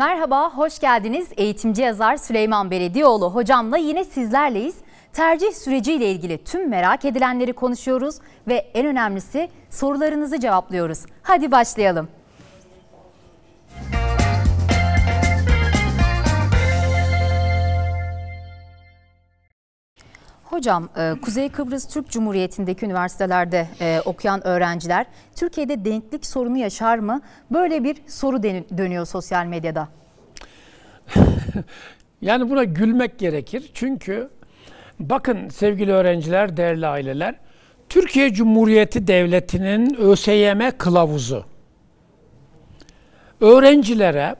Merhaba, hoş geldiniz. Eğitimci yazar Süleyman Belediyeoğlu hocamla yine sizlerleyiz. Tercih süreciyle ilgili tüm merak edilenleri konuşuyoruz ve en önemlisi sorularınızı cevaplıyoruz. Hadi başlayalım. Hocam e, Kuzey Kıbrıs Türk Cumhuriyeti'ndeki üniversitelerde e, okuyan öğrenciler Türkiye'de denklik sorunu yaşar mı? Böyle bir soru dönüyor sosyal medyada. yani buna gülmek gerekir. Çünkü bakın sevgili öğrenciler, değerli aileler. Türkiye Cumhuriyeti Devleti'nin ÖSYM kılavuzu öğrencilere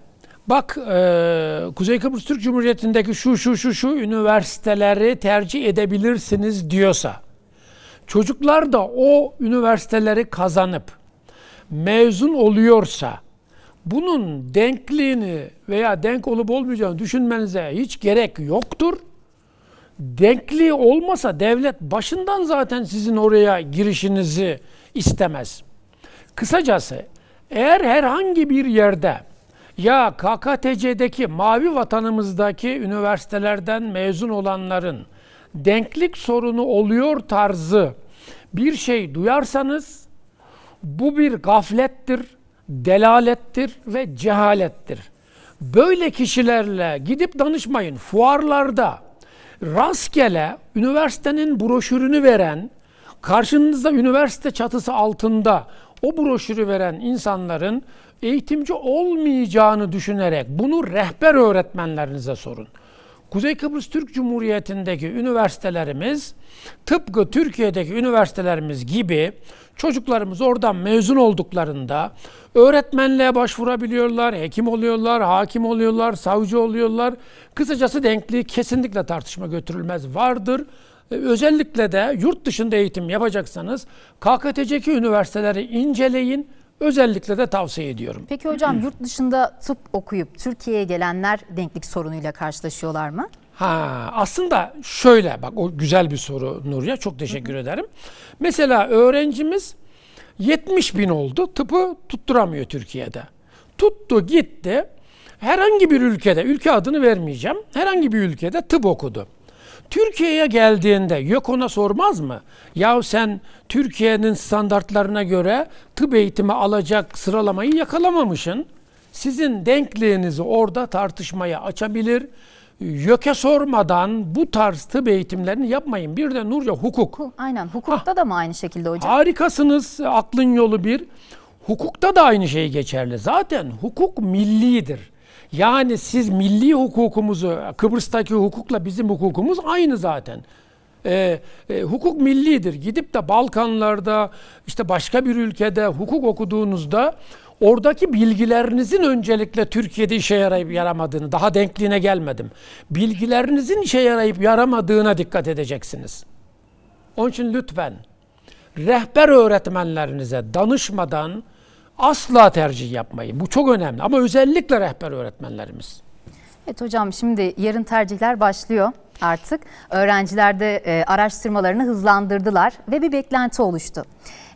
bak e, Kuzey Kıbrıs Türk Cumhuriyeti'ndeki şu şu şu şu üniversiteleri tercih edebilirsiniz diyorsa çocuklar da o üniversiteleri kazanıp mezun oluyorsa bunun denkliğini veya denk olup olmayacağını düşünmenize hiç gerek yoktur. Denkliği olmasa devlet başından zaten sizin oraya girişinizi istemez. Kısacası eğer herhangi bir yerde ya KKTC'deki mavi vatanımızdaki üniversitelerden mezun olanların denklik sorunu oluyor tarzı bir şey duyarsanız bu bir gaflettir, delalettir ve cehalettir. Böyle kişilerle gidip danışmayın. Fuarlarda rastgele üniversitenin broşürünü veren, karşınızda üniversite çatısı altında o broşürü veren insanların eğitimci olmayacağını düşünerek bunu rehber öğretmenlerinize sorun. Kuzey Kıbrıs Türk Cumhuriyeti'ndeki üniversitelerimiz tıpkı Türkiye'deki üniversitelerimiz gibi çocuklarımız oradan mezun olduklarında öğretmenliğe başvurabiliyorlar, hekim oluyorlar, hakim oluyorlar, savcı oluyorlar. Kısacası denkliği kesinlikle tartışma götürülmez vardır. E, özellikle de yurt dışında eğitim yapacaksanız KKTC'ki üniversiteleri inceleyin. Özellikle de tavsiye ediyorum. Peki hocam yurt dışında tıp okuyup Türkiye'ye gelenler denklik sorunuyla karşılaşıyorlar mı? Ha, aslında şöyle bak o güzel bir soru Nurya çok teşekkür ederim. Mesela öğrencimiz 70 bin oldu tıpı tutturamıyor Türkiye'de. Tuttu gitti herhangi bir ülkede ülke adını vermeyeceğim herhangi bir ülkede tıp okudu. Türkiye'ye geldiğinde yok ona sormaz mı? Yahu sen Türkiye'nin standartlarına göre tıp eğitimi alacak sıralamayı yakalamamışsın. Sizin denkliğinizi orada tartışmaya açabilir. YÖK'e sormadan bu tarz tıp eğitimlerini yapmayın. Bir de Nurca hukuk. Aynen hukukta ah, da mı aynı şekilde hocam? Harikasınız aklın yolu bir. Hukukta da aynı şey geçerli. Zaten hukuk millidir. Yani siz milli hukukumuzu, Kıbrıs'taki hukukla bizim hukukumuz aynı zaten. E, e, hukuk millidir. Gidip de Balkanlarda, işte başka bir ülkede hukuk okuduğunuzda oradaki bilgilerinizin öncelikle Türkiye'de işe yarayıp yaramadığını, daha denkliğine gelmedim. Bilgilerinizin işe yarayıp yaramadığına dikkat edeceksiniz. Onun için lütfen rehber öğretmenlerinize danışmadan asla tercih yapmayın. Bu çok önemli ama özellikle rehber öğretmenlerimiz. Evet hocam şimdi yarın tercihler başlıyor artık. Öğrencilerde e, araştırmalarını hızlandırdılar ve bir beklenti oluştu.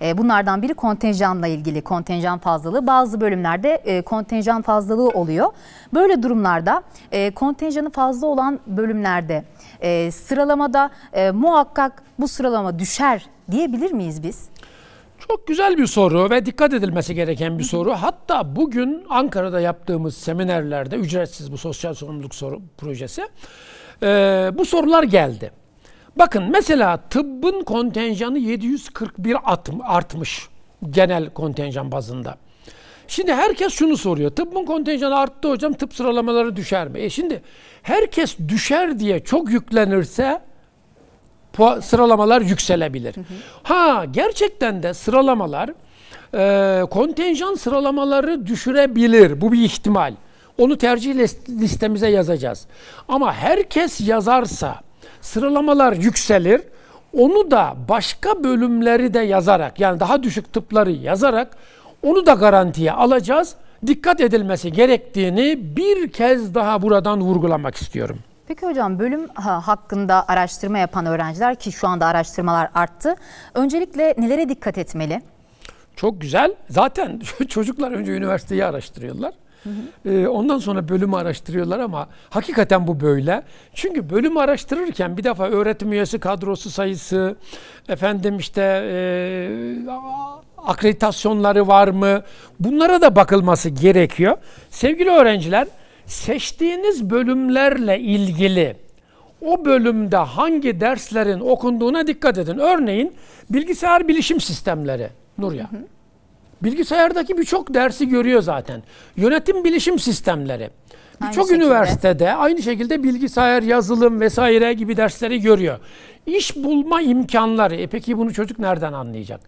E, bunlardan biri kontenjanla ilgili kontenjan fazlalığı. Bazı bölümlerde e, kontenjan fazlalığı oluyor. Böyle durumlarda e, kontenjanı fazla olan bölümlerde e, sıralamada e, muhakkak bu sıralama düşer diyebilir miyiz biz? Çok güzel bir soru ve dikkat edilmesi gereken bir soru. Hatta bugün Ankara'da yaptığımız seminerlerde ücretsiz bu sosyal sorumluluk soru projesi e, bu sorular geldi. Bakın mesela tıbbın kontenjanı 741 artmış genel kontenjan bazında. Şimdi herkes şunu soruyor. Tıbbın kontenjanı arttı hocam tıp sıralamaları düşer mi? E şimdi herkes düşer diye çok yüklenirse sıralamalar yükselebilir. Hı hı. Ha gerçekten de sıralamalar e, kontenjan sıralamaları düşürebilir. Bu bir ihtimal. Onu tercih listemize yazacağız. Ama herkes yazarsa sıralamalar yükselir. Onu da başka bölümleri de yazarak yani daha düşük tıpları yazarak onu da garantiye alacağız. Dikkat edilmesi gerektiğini bir kez daha buradan vurgulamak istiyorum. Peki hocam bölüm hakkında araştırma yapan öğrenciler ki şu anda araştırmalar arttı. Öncelikle nelere dikkat etmeli? Çok güzel. Zaten çocuklar önce üniversiteyi araştırıyorlar. Ee, ondan sonra bölümü araştırıyorlar ama hakikaten bu böyle. Çünkü bölümü araştırırken bir defa öğretim üyesi kadrosu sayısı, efendim işte e, akreditasyonları var mı? Bunlara da bakılması gerekiyor. Sevgili öğrenciler, seçtiğiniz bölümlerle ilgili o bölümde hangi derslerin okunduğuna dikkat edin. Örneğin bilgisayar bilişim sistemleri Nurya. Hı hı. Bilgisayardaki birçok dersi görüyor zaten. Yönetim bilişim sistemleri. Birçok üniversitede aynı şekilde bilgisayar, yazılım vesaire gibi dersleri görüyor. İş bulma imkanları. E peki bunu çocuk nereden anlayacak?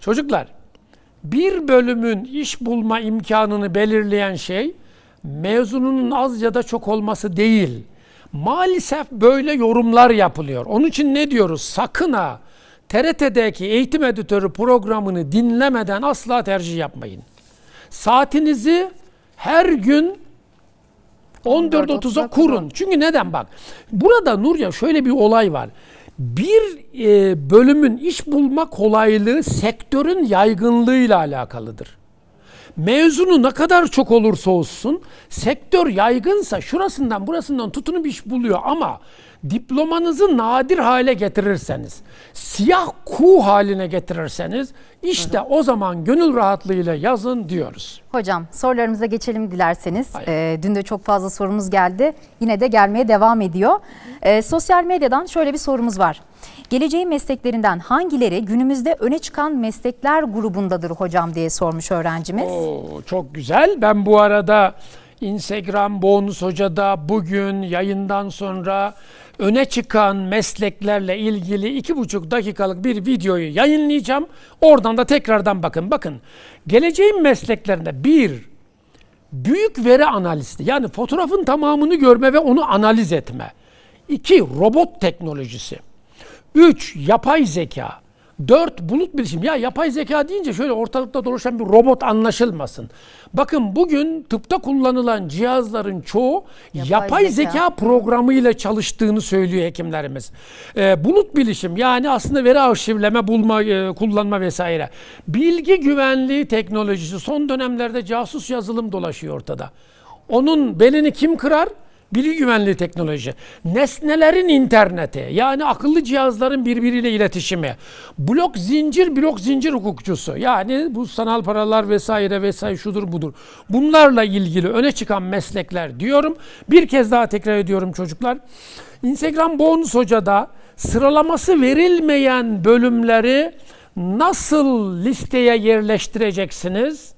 Çocuklar bir bölümün iş bulma imkanını belirleyen şey mezununun az ya da çok olması değil. Maalesef böyle yorumlar yapılıyor. Onun için ne diyoruz? Sakın ha TRT'deki eğitim editörü programını dinlemeden asla tercih yapmayın. Saatinizi her gün 14.30'a kurun. Çünkü neden bak? Burada Nurya şöyle bir olay var. Bir e, bölümün iş bulma kolaylığı sektörün yaygınlığıyla alakalıdır mezunu ne kadar çok olursa olsun sektör yaygınsa şurasından burasından tutunup iş buluyor ama diplomanızı nadir hale getirirseniz, siyah ku haline getirirseniz işte o zaman gönül rahatlığıyla yazın diyoruz. Hocam sorularımıza geçelim dilerseniz. Ee, dün de çok fazla sorumuz geldi. Yine de gelmeye devam ediyor. Ee, sosyal medyadan şöyle bir sorumuz var. Geleceğin mesleklerinden hangileri günümüzde öne çıkan meslekler grubundadır hocam diye sormuş öğrencimiz. Oo, çok güzel. Ben bu arada Instagram Bonus Hoca'da bugün yayından sonra öne çıkan mesleklerle ilgili iki buçuk dakikalık bir videoyu yayınlayacağım. Oradan da tekrardan bakın. Bakın geleceğin mesleklerinde bir büyük veri analisti yani fotoğrafın tamamını görme ve onu analiz etme. İki robot teknolojisi. Üç yapay zeka. Dört bulut bilişim. Ya yapay zeka deyince şöyle ortalıkta dolaşan bir robot anlaşılmasın. Bakın bugün tıpta kullanılan cihazların çoğu yapay, yapay zeka. zeka programıyla çalıştığını söylüyor hekimlerimiz. Ee, bulut bilişim yani aslında veri arşivleme, bulma, e, kullanma vesaire. Bilgi güvenliği teknolojisi son dönemlerde casus yazılım dolaşıyor ortada. Onun belini kim kırar? Bilgi güvenliği teknoloji, nesnelerin interneti yani akıllı cihazların birbiriyle iletişimi, blok zincir, blok zincir hukukçusu yani bu sanal paralar vesaire vesaire şudur budur. Bunlarla ilgili öne çıkan meslekler diyorum. Bir kez daha tekrar ediyorum çocuklar. Instagram Bonus Hoca'da sıralaması verilmeyen bölümleri nasıl listeye yerleştireceksiniz?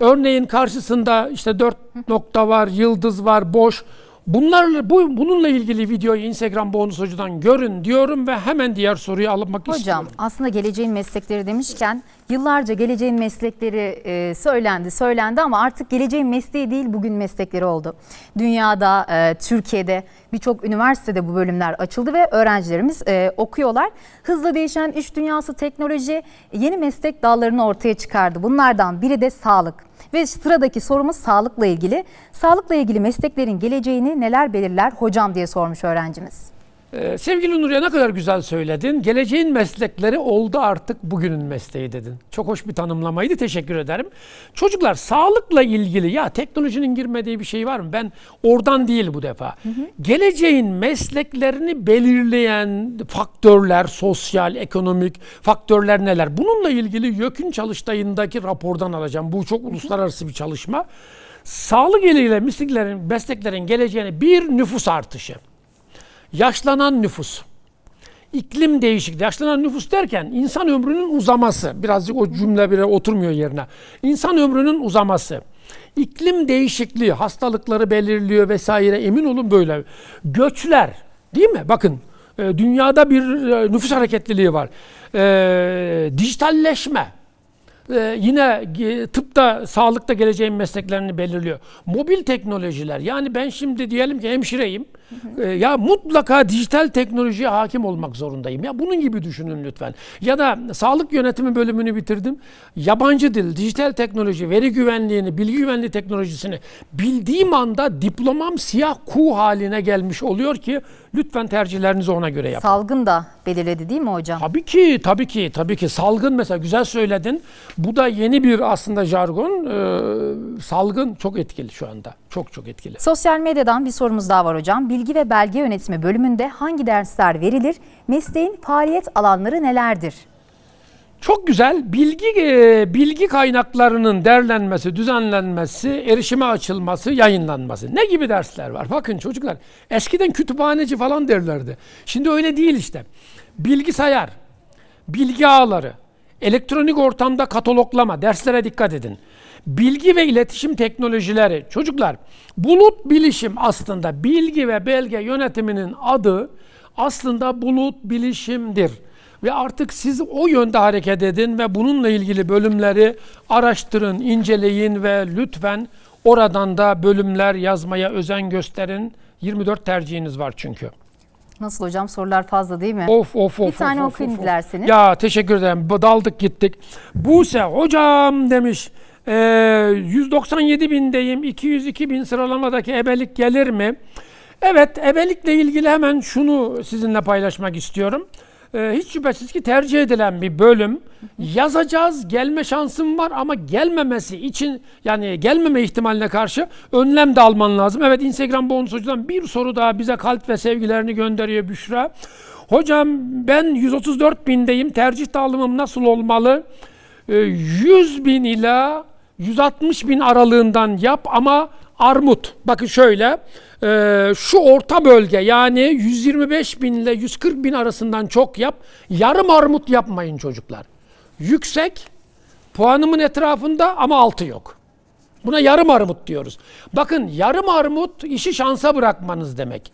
Örneğin karşısında işte dört nokta var, yıldız var, boş. Bunlarla bu bununla ilgili videoyu Instagram bonus hocadan görün diyorum ve hemen diğer soruyu almak Hocam, istiyorum. Hocam aslında geleceğin meslekleri demişken yıllarca geleceğin meslekleri e, söylendi söylendi ama artık geleceğin mesleği değil bugün meslekleri oldu. Dünyada, e, Türkiye'de birçok üniversitede bu bölümler açıldı ve öğrencilerimiz e, okuyorlar. Hızla değişen iş dünyası teknoloji yeni meslek dallarını ortaya çıkardı. Bunlardan biri de sağlık. Ve sıradaki sorumuz sağlıkla ilgili. Sağlıkla ilgili mesleklerin geleceğini neler belirler hocam diye sormuş öğrencimiz. Ee, sevgili Nurya ne kadar güzel söyledin. Geleceğin meslekleri oldu artık bugünün mesleği dedin. Çok hoş bir tanımlamaydı. Teşekkür ederim. Çocuklar sağlıkla ilgili ya teknolojinin girmediği bir şey var mı? Ben oradan değil bu defa. Hı hı. Geleceğin mesleklerini belirleyen faktörler, sosyal, ekonomik faktörler neler? Bununla ilgili YÖK'ün çalıştayındaki rapordan alacağım. Bu çok uluslararası bir çalışma. Sağlık ile mesleklerin, mesleklerin geleceğine bir nüfus artışı yaşlanan nüfus. İklim değişikliği, yaşlanan nüfus derken insan ömrünün uzaması. Birazcık o cümle bile oturmuyor yerine. İnsan ömrünün uzaması. İklim değişikliği, hastalıkları belirliyor vesaire emin olun böyle. Göçler değil mi? Bakın e, dünyada bir e, nüfus hareketliliği var. E, dijitalleşme e, yine e, tıpta, sağlıkta geleceğin mesleklerini belirliyor. Mobil teknolojiler. Yani ben şimdi diyelim ki hemşireyim. Hı ee, hı. ya mutlaka dijital teknolojiye hakim olmak zorundayım. Ya bunun gibi düşünün lütfen. Ya da sağlık yönetimi bölümünü bitirdim. Yabancı dil, dijital teknoloji, veri güvenliğini, bilgi güvenliği teknolojisini bildiğim anda diplomam siyah kuğu haline gelmiş oluyor ki lütfen tercihlerinizi ona göre yapın. Salgın da belirledi değil mi hocam? Tabii ki, tabii ki, tabii ki. Salgın mesela güzel söyledin. Bu da yeni bir aslında jargon. E, salgın çok etkili şu anda. Çok çok etkili. Sosyal medyadan bir sorumuz daha var hocam. Bilgi ve belge yönetimi bölümünde hangi dersler verilir? Mesleğin faaliyet alanları nelerdir? Çok güzel. Bilgi e, bilgi kaynaklarının derlenmesi, düzenlenmesi, erişime açılması, yayınlanması. Ne gibi dersler var? Bakın çocuklar. Eskiden kütüphaneci falan derlerdi. Şimdi öyle değil işte. Bilgisayar, bilgi ağları, Elektronik ortamda kataloglama, derslere dikkat edin. Bilgi ve iletişim teknolojileri. Çocuklar, bulut bilişim aslında bilgi ve belge yönetiminin adı aslında bulut bilişimdir. Ve artık siz o yönde hareket edin ve bununla ilgili bölümleri araştırın, inceleyin ve lütfen oradan da bölümler yazmaya özen gösterin. 24 tercihiniz var çünkü. Nasıl hocam sorular fazla değil mi? Of of of. Bir tane of, okuyun of, of. dilerseniz. Ya teşekkür ederim. Daldık gittik. Buse hocam demiş. E, 197 bindeyim. 202 bin sıralamadaki ebelik gelir mi? Evet ebelikle ilgili hemen şunu sizinle paylaşmak istiyorum e, hiç şüphesiz ki tercih edilen bir bölüm. Yazacağız, gelme şansım var ama gelmemesi için yani gelmeme ihtimaline karşı önlem de alman lazım. Evet Instagram bonusucudan bir soru daha bize kalp ve sevgilerini gönderiyor Büşra. Hocam ben 134 bindeyim. Tercih dağılımım nasıl olmalı? 100 ee, bin ila 160 bin aralığından yap ama armut. Bakın şöyle e, şu orta bölge yani 125 bin ile 140 bin arasından çok yap. Yarım armut yapmayın çocuklar. Yüksek puanımın etrafında ama altı yok. Buna yarım armut diyoruz. Bakın yarım armut işi şansa bırakmanız demek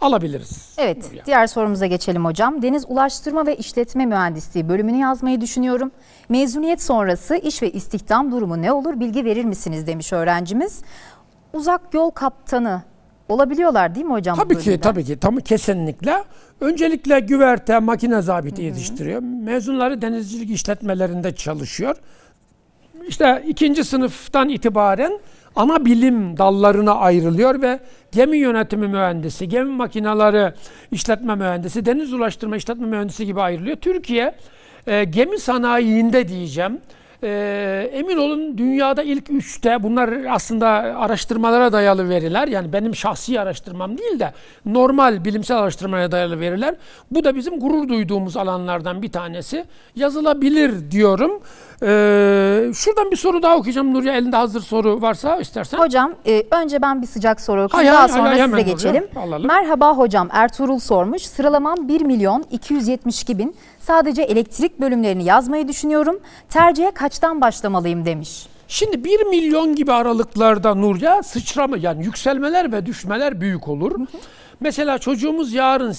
alabiliriz. Evet, yani. diğer sorumuza geçelim hocam. Deniz Ulaştırma ve İşletme Mühendisliği bölümünü yazmayı düşünüyorum. Mezuniyet sonrası iş ve istihdam durumu ne olur bilgi verir misiniz demiş öğrencimiz. Uzak yol kaptanı olabiliyorlar değil mi hocam? Tabii ki tabii ki tam kesinlikle. Öncelikle güverte makine zabiti Hı-hı. yetiştiriyor. Mezunları denizcilik işletmelerinde çalışıyor. İşte ikinci sınıftan itibaren ana bilim dallarına ayrılıyor ve gemi yönetimi mühendisi, gemi makinaları işletme mühendisi, deniz ulaştırma işletme mühendisi gibi ayrılıyor. Türkiye e, gemi sanayiinde diyeceğim. E, emin olun dünyada ilk üçte bunlar aslında araştırmalara dayalı veriler. Yani benim şahsi araştırmam değil de normal bilimsel araştırmaya dayalı veriler. Bu da bizim gurur duyduğumuz alanlardan bir tanesi. Yazılabilir diyorum. Ee, şuradan bir soru daha okuyacağım Nurya. Elinde hazır soru varsa istersen. Hocam e, önce ben bir sıcak soru okuyayım. daha hay, sonra hay, size geçelim. Merhaba hocam. Ertuğrul sormuş. Sıralamam 1 milyon 272 bin. Sadece elektrik bölümlerini yazmayı düşünüyorum. Tercihe kaçtan başlamalıyım demiş. Şimdi 1 milyon gibi aralıklarda Nurya sıçrama yani yükselmeler ve düşmeler büyük olur. Mesela çocuğumuz yarın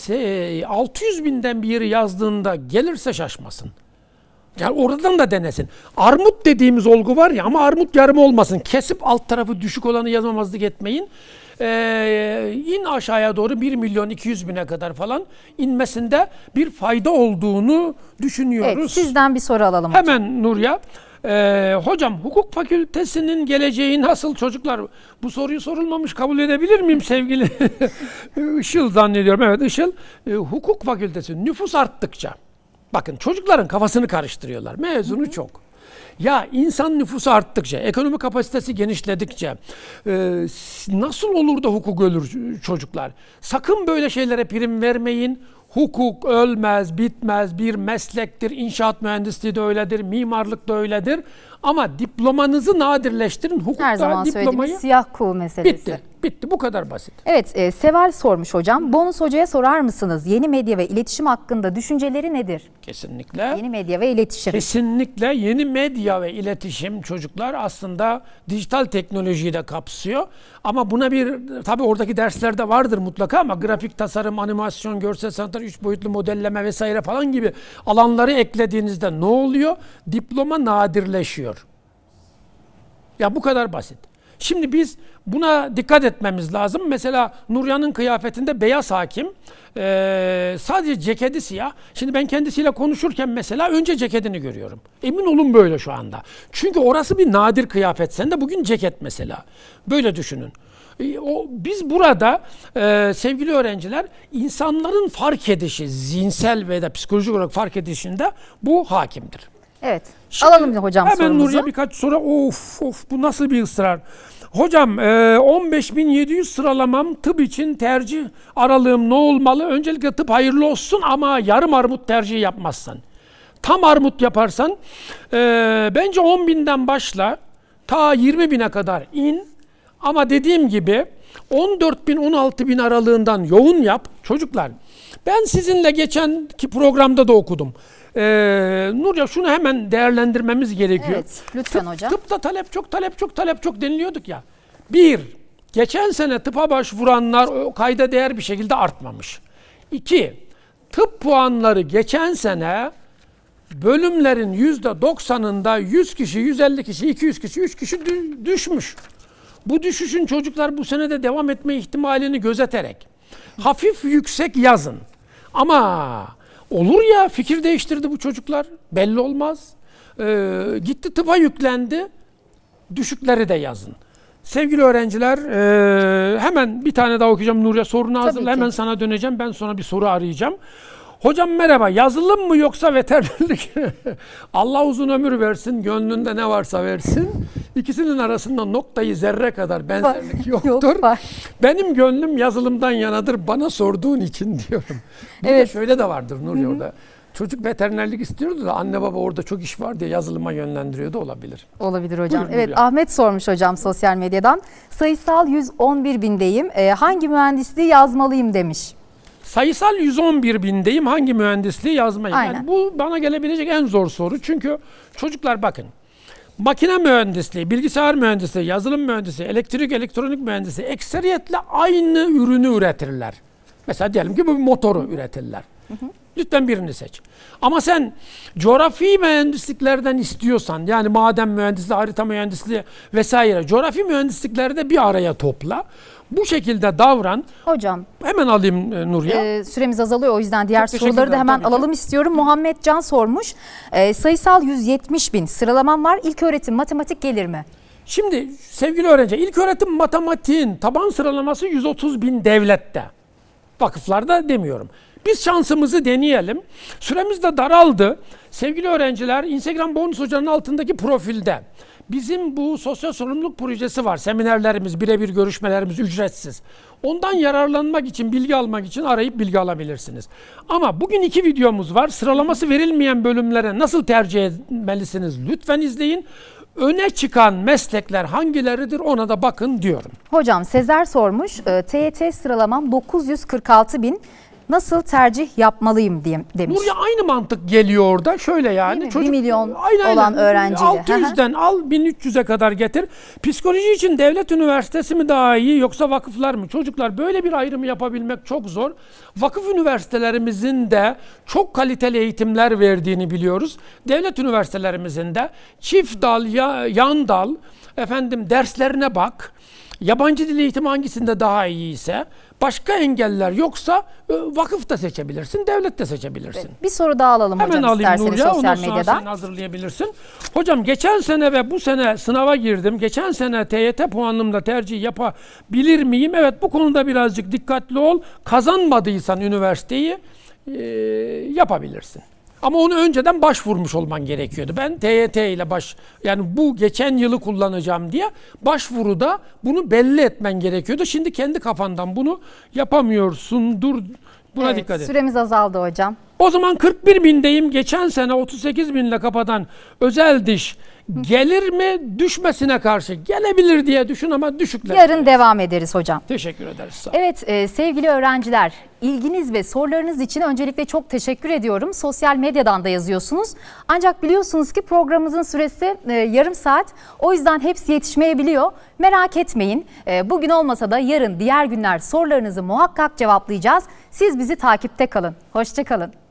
600 şey, binden bir yeri yazdığında gelirse şaşmasın. Yani oradan da denesin. Armut dediğimiz olgu var ya ama armut yarım olmasın. Kesip alt tarafı düşük olanı yazmamazlık etmeyin. Ee, in aşağıya doğru 1 milyon 200 bine kadar falan inmesinde bir fayda olduğunu düşünüyoruz. Evet, sizden bir soru alalım hocam. Hemen Nurya. Ee, hocam hukuk fakültesinin geleceği nasıl çocuklar? Bu soruyu sorulmamış kabul edebilir miyim sevgili Işıl zannediyorum. Evet Işıl. E, hukuk fakültesi nüfus arttıkça Bakın çocukların kafasını karıştırıyorlar. Mezunu çok. Ya insan nüfusu arttıkça, ekonomi kapasitesi genişledikçe e, nasıl olur da hukuk ölür çocuklar? Sakın böyle şeylere prim vermeyin. Hukuk ölmez, bitmez, bir meslektir. İnşaat mühendisliği de öyledir, mimarlık da öyledir. Ama diplomanızı nadirleştirin. Hukukta Her zaman diplomayı... siyah kuğu meselesi. Bitti. Bitti bu kadar basit. Evet e, Seval sormuş hocam. Bonus hocaya sorar mısınız? Yeni medya ve iletişim hakkında düşünceleri nedir? Kesinlikle. Yeni medya ve iletişim. Kesinlikle yeni medya ve iletişim çocuklar aslında dijital teknolojiyi de kapsıyor. Ama buna bir tabii oradaki derslerde vardır mutlaka ama grafik tasarım, animasyon, görsel sanatlar, üç boyutlu modelleme vesaire falan gibi alanları eklediğinizde ne oluyor? Diploma nadirleşiyor. Ya bu kadar basit. Şimdi biz buna dikkat etmemiz lazım. Mesela Nuryan'ın kıyafetinde beyaz hakim. Ee, sadece ceketi siyah. Şimdi ben kendisiyle konuşurken mesela önce ceketini görüyorum. Emin olun böyle şu anda. Çünkü orası bir nadir kıyafet. Sen de bugün ceket mesela. Böyle düşünün. biz burada sevgili öğrenciler insanların fark edişi, zihinsel ve de psikolojik olarak fark edişinde bu hakimdir. Evet. Şimdi Alalım hocam hemen sorumuzu. Nuriye birkaç soru. Of of bu nasıl bir ısrar? Hocam 15.700 e, sıralamam tıp için tercih aralığım ne olmalı? Öncelikle tıp hayırlı olsun ama yarım armut tercihi yapmazsan. Tam armut yaparsan e, bence 10.000'den başla ta 20.000'e kadar in. Ama dediğim gibi 14.000-16.000 aralığından yoğun yap. Çocuklar ben sizinle geçen ki programda da okudum. Ee, Nurca şunu hemen değerlendirmemiz gerekiyor. Evet, lütfen tıp, hocam. Tıpta talep çok, talep çok, talep çok deniliyorduk ya. Bir, geçen sene tıpa başvuranlar kayda değer bir şekilde artmamış. İki, tıp puanları geçen sene bölümlerin yüzde doksanında 100 kişi, 150 kişi, 200 kişi, 3 kişi düşmüş. Bu düşüşün çocuklar bu sene de devam etme ihtimalini gözeterek hafif yüksek yazın. Ama Olur ya fikir değiştirdi bu çocuklar. Belli olmaz. Ee, gitti tıpa yüklendi. Düşükleri de yazın. Sevgili öğrenciler e, hemen bir tane daha okuyacağım Nurya sorunu hazırla. Hemen sana döneceğim. Ben sonra bir soru arayacağım. Hocam merhaba yazılım mı yoksa veterinerlik? Allah uzun ömür versin, gönlünde ne varsa versin. İkisinin arasında noktayı zerre kadar benzerlik yoktur. Yok, Benim gönlüm yazılımdan yanadır bana sorduğun için diyorum. Bir evet. de şöyle de vardır Nur orada. Çocuk veterinerlik istiyordu da anne baba orada çok iş var diye yazılıma yönlendiriyor da olabilir. Olabilir hocam. Buyurun evet Nuriye. Ahmet sormuş hocam sosyal medyadan. Sayısal 111 bindeyim. Ee, hangi mühendisliği yazmalıyım demiş. Sayısal 111 bindeyim hangi mühendisliği yazmayın. Aynen. Yani bu bana gelebilecek en zor soru. Çünkü çocuklar bakın. Makine mühendisliği, bilgisayar mühendisliği, yazılım mühendisliği, elektrik, elektronik mühendisliği ekseriyetle aynı ürünü üretirler. Mesela diyelim ki bu motoru üretirler. Lütfen birini seç. Ama sen coğrafi mühendisliklerden istiyorsan yani maden mühendisliği, harita mühendisliği vesaire coğrafi mühendisliklerde bir araya topla. Bu şekilde davran. Hocam. Hemen alayım e, Nurya. E, ee, süremiz azalıyor o yüzden diğer Çok soruları da hemen alalım ki. istiyorum. Muhammed Can sormuş. E, sayısal 170 bin sıralaman var. İlk öğretim matematik gelir mi? Şimdi sevgili öğrenci ilk öğretim matematiğin taban sıralaması 130 bin devlette. Vakıflarda demiyorum. Biz şansımızı deneyelim. Süremiz de daraldı. Sevgili öğrenciler Instagram bonus hocanın altındaki profilde Bizim bu sosyal sorumluluk projesi var. Seminerlerimiz, birebir görüşmelerimiz ücretsiz. Ondan yararlanmak için, bilgi almak için arayıp bilgi alabilirsiniz. Ama bugün iki videomuz var. Sıralaması verilmeyen bölümlere nasıl tercih etmelisiniz lütfen izleyin öne çıkan meslekler hangileridir ona da bakın diyorum. Hocam Sezer sormuş. TYT e, sıralamam 946 bin nasıl tercih yapmalıyım diye demiş. Buraya aynı mantık geliyor orada. Şöyle yani. Çocuk, 1 milyon aynen, olan öğrenciyle. 600'den al 1300'e kadar getir. Psikoloji için devlet üniversitesi mi daha iyi yoksa vakıflar mı? Çocuklar böyle bir ayrımı yapabilmek çok zor. Vakıf üniversitelerimizin de çok kaliteli eğitimler verdiğini biliyoruz. Devlet üniversitelerimizin de çift dal, ya, yan dal, efendim derslerine bak yabancı dil eğitimi hangisinde daha iyi ise başka engeller yoksa e, vakıf da seçebilirsin, devlet de seçebilirsin. Bir soru daha alalım Hemen hocam alayım isterseniz Nurya, sosyal medyadan. Hemen alayım hazırlayabilirsin. Hocam geçen sene ve bu sene sınava girdim. Geçen sene TYT puanımla tercih yapabilir miyim? Evet bu konuda birazcık dikkatli ol. Kazanmadıysan üniversiteyi e, yapabilirsin. Ama onu önceden başvurmuş olman gerekiyordu. Ben TYT ile baş yani bu geçen yılı kullanacağım diye başvuruda bunu belli etmen gerekiyordu. Şimdi kendi kafandan bunu yapamıyorsun. Dur buna evet, dikkat et. Süremiz azaldı hocam. O zaman 41 bindeyim. Geçen sene 38 binle kapatan özel diş Gelir mi düşmesine karşı gelebilir diye düşün ama düşükler. Yarın devam ederiz hocam. Teşekkür ederiz. Sağ evet e, sevgili öğrenciler ilginiz ve sorularınız için öncelikle çok teşekkür ediyorum. Sosyal medyadan da yazıyorsunuz. Ancak biliyorsunuz ki programımızın süresi e, yarım saat. O yüzden hepsi yetişmeyebiliyor. Merak etmeyin. E, bugün olmasa da yarın diğer günler sorularınızı muhakkak cevaplayacağız. Siz bizi takipte kalın. Hoşçakalın.